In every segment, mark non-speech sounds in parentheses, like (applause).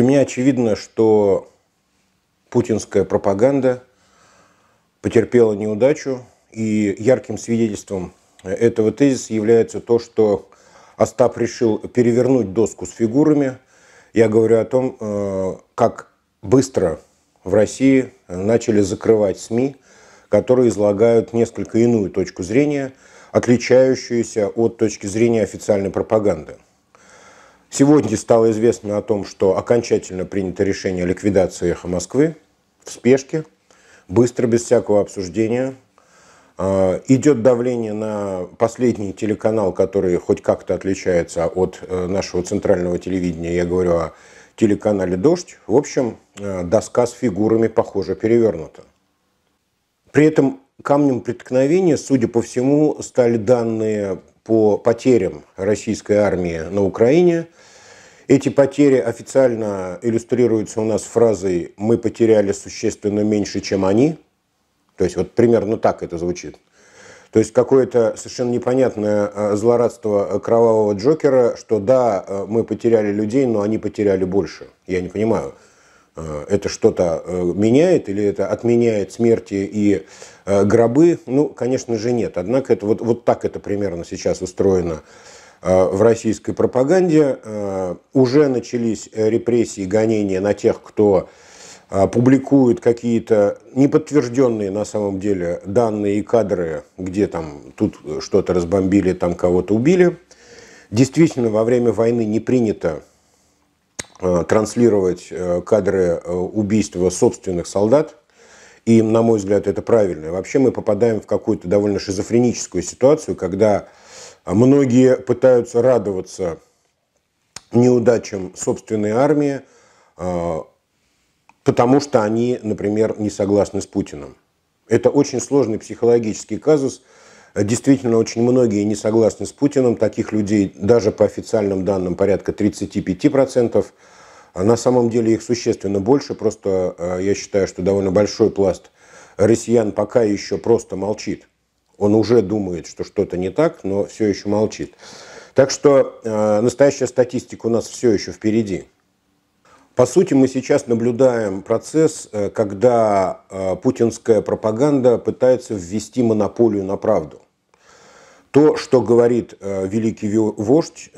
Для меня очевидно, что путинская пропаганда потерпела неудачу, и ярким свидетельством этого тезиса является то, что Остап решил перевернуть доску с фигурами. Я говорю о том, э, как быстро в России начали закрывать СМИ, которые излагают несколько иную точку зрения, отличающуюся от точки зрения официальной пропаганды. Сегодня стало известно о том, что окончательно принято решение о ликвидации «Эхо Москвы» в спешке, быстро, без всякого обсуждения. А, идет давление на последний телеканал, который хоть как-то отличается от э, нашего центрального телевидения. Я говорю о телеканале «Дождь». В общем, э, доска с фигурами, похоже, перевернута. При этом камнем преткновения, судя по всему, стали данные по потерям российской армии на Украине – эти потери официально иллюстрируются у нас фразой «мы потеряли существенно меньше, чем они». То есть вот примерно так это звучит. То есть какое-то совершенно непонятное э, злорадство э, кровавого Джокера, что да, э, мы потеряли людей, но они потеряли больше. Я не понимаю, это что-то меняет или это отменяет смерти и гробы? Ну, конечно же, нет. Однако это, вот, вот так это примерно сейчас устроено Э, в российской пропаганде. Э, уже начались репрессии, гонения на тех, кто э, публикует какие-то неподтвержденные на самом деле данные и кадры, где там тут что-то разбомбили, там кого-то убили. Действительно, во время войны не принято транслировать кадры убийства собственных солдат. И, на мой взгляд, это правильно. Вообще мы попадаем в какую-то довольно шизофреническую ситуацию, когда а многие пытаются радоваться неудачам собственной армии, а, потому что они, например, не согласны с Путиным. Это очень сложный психологический казус. Действительно, очень многие не согласны с Путиным. Таких людей даже по официальным данным порядка 35%. А на самом деле их существенно больше. Просто я считаю, что довольно большой пласт россиян пока еще просто молчит. Он уже думает, что что-то не так, но все еще молчит. Так что э, настоящая статистика у нас все еще впереди. По сути, мы сейчас наблюдаем процесс, э, когда э, путинская пропаганда пытается ввести монополию на правду. То, что говорит э, великий вождь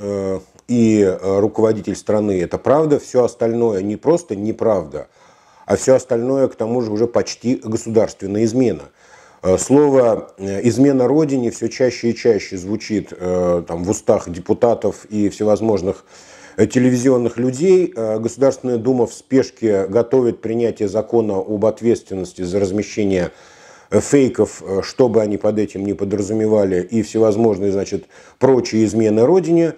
и руководитель страны, это правда, все остальное не просто неправда, а все остальное, к тому же, уже почти государственная измена – Э, слово э, «измена Родине» все чаще и чаще звучит э, там, в устах депутатов и всевозможных телевизионных людей. Государственная Дума в спешке готовит принятие закона об ответственности за размещение фейков, что бы они под этим не подразумевали, и всевозможные, значит, прочие измены Родине.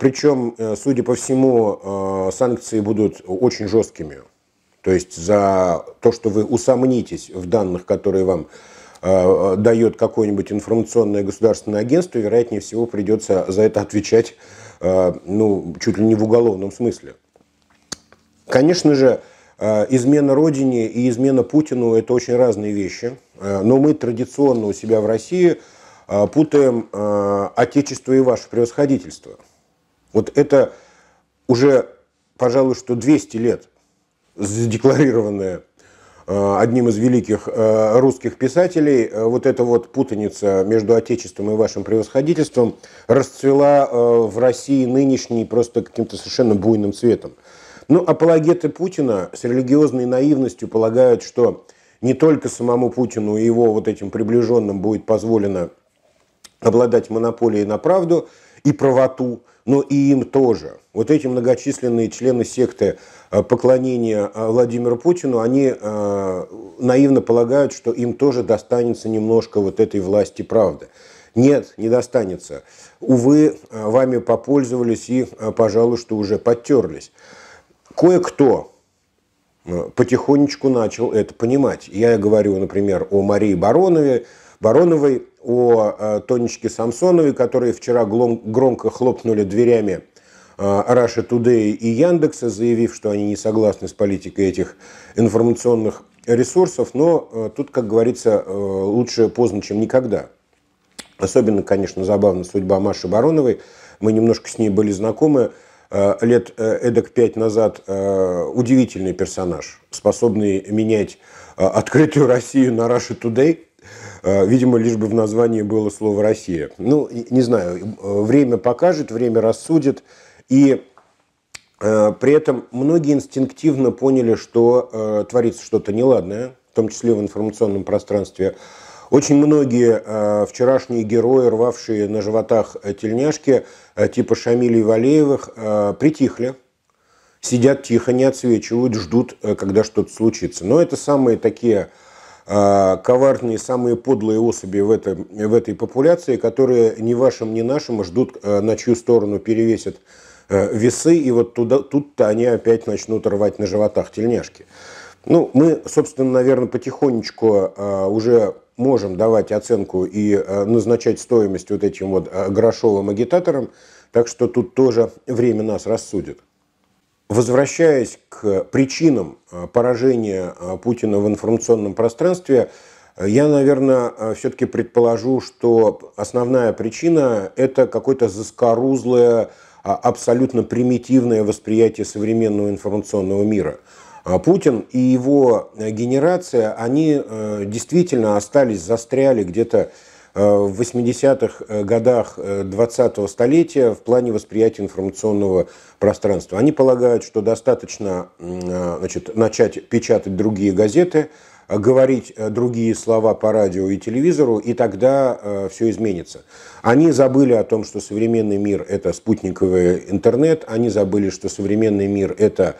Причем, судя по всему, санкции будут очень жесткими. То есть за то, что вы усомнитесь в данных, которые вам Э, дает какое-нибудь информационное государственное агентство, вероятнее всего придется за это отвечать э, ну, чуть ли не в уголовном смысле. Конечно же, э, измена Родине и измена Путину – это очень разные вещи, но мы традиционно у себя в России путаем отечество и ваше превосходительство. Вот это уже, пожалуй, что 200 лет задекларированная Э, одним из великих э, русских писателей, э, вот эта вот путаница между Отечеством и вашим превосходительством расцвела в России нынешней просто каким-то совершенно буйным цветом. Ну, апологеты Путина с религиозной наивностью полагают, что не только самому Путину и его вот этим приближенным будет позволено обладать монополией на правду и правоту, но и им тоже. Вот эти многочисленные члены секты э, поклонения э, Владимиру Путину, они э, наивно полагают, что им тоже достанется немножко вот этой власти правды. Нет, не достанется. Увы, вами попользовались и, пожалуй, что уже подтерлись. Кое-кто потихонечку начал это понимать. Я говорю, например, о Марии Баронове, Бароновой, о э, Тонечке Самсоновой, которые вчера громко хлопнули дверями Раша э, Today и Яндекса, заявив, что они не согласны с политикой этих информационных ресурсов, но э, тут, как говорится, лучше поздно, чем никогда. Особенно, конечно, забавна судьба Маши Бароновой. Мы немножко с ней были знакомы лет эдак пять назад. Удивительный персонаж, способный менять открытую Россию на Russia Today – Э, видимо, лишь бы в названии было слово «Россия». Ну, не знаю, э, время покажет, время рассудит. И э, при этом многие инстинктивно поняли, что творится что-то неладное, в том числе в информационном пространстве. Очень многие э, вчерашние герои, рвавшие на животах тельняшки, э, типа Шамиля и Валеевых, э, притихли, сидят тихо, не отсвечивают, ждут, э, когда что-то случится. Но это самые такие а, коварные, самые подлые особи в, этой в этой популяции, которые ни вашим, ни нашим а ждут, э, на чью сторону перевесят э, весы, и вот туда, тут-то они опять начнут рвать на животах тельняшки. Ну, мы, собственно, наверное, потихонечку э, уже можем давать оценку и назначать стоимость вот этим вот грошовым агитаторам, так что тут тоже время нас рассудит. Возвращаясь к причинам э, поражения э, Путина в информационном пространстве, э, я, наверное, все-таки предположу, что основная причина – это какое-то заскорузлое, а, абсолютно примитивное восприятие современного информационного мира. А Путин и его генерация, они действительно остались, застряли где-то Э, в 80-х э, годах 20-го э, столетия в плане восприятия информационного пространства. Они полагают, что достаточно значит, начать печатать другие газеты, говорить другие слова по радио и телевизору, и тогда э, все изменится. Они забыли о том, что современный мир – это спутниковый интернет, они забыли, что современный мир – это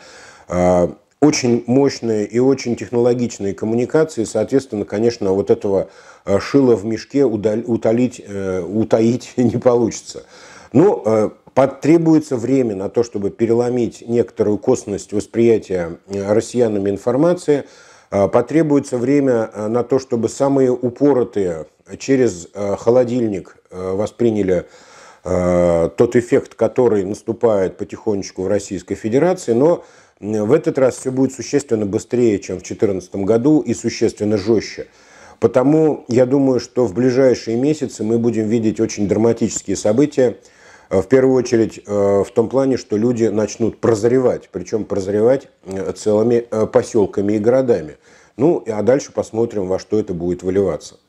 э, очень мощные и очень технологичные коммуникации, соответственно, конечно, вот этого э, шила в мешке утолить, э, утаить (laughs) не получится. Но ну, э, потребуется время на то, чтобы переломить некоторую косность восприятия россиянами информации, потребуется время на то, чтобы самые упоротые через холодильник восприняли тот эффект, который наступает потихонечку в Российской Федерации, но в этот раз все будет существенно быстрее, чем в 2014 году и существенно жестче. Потому я думаю, что в ближайшие месяцы мы будем видеть очень драматические события, э, в первую очередь э, в том плане, что люди начнут прозревать, причем прозревать э, целыми поселками и городами. Ну, а дальше посмотрим, во что это будет выливаться.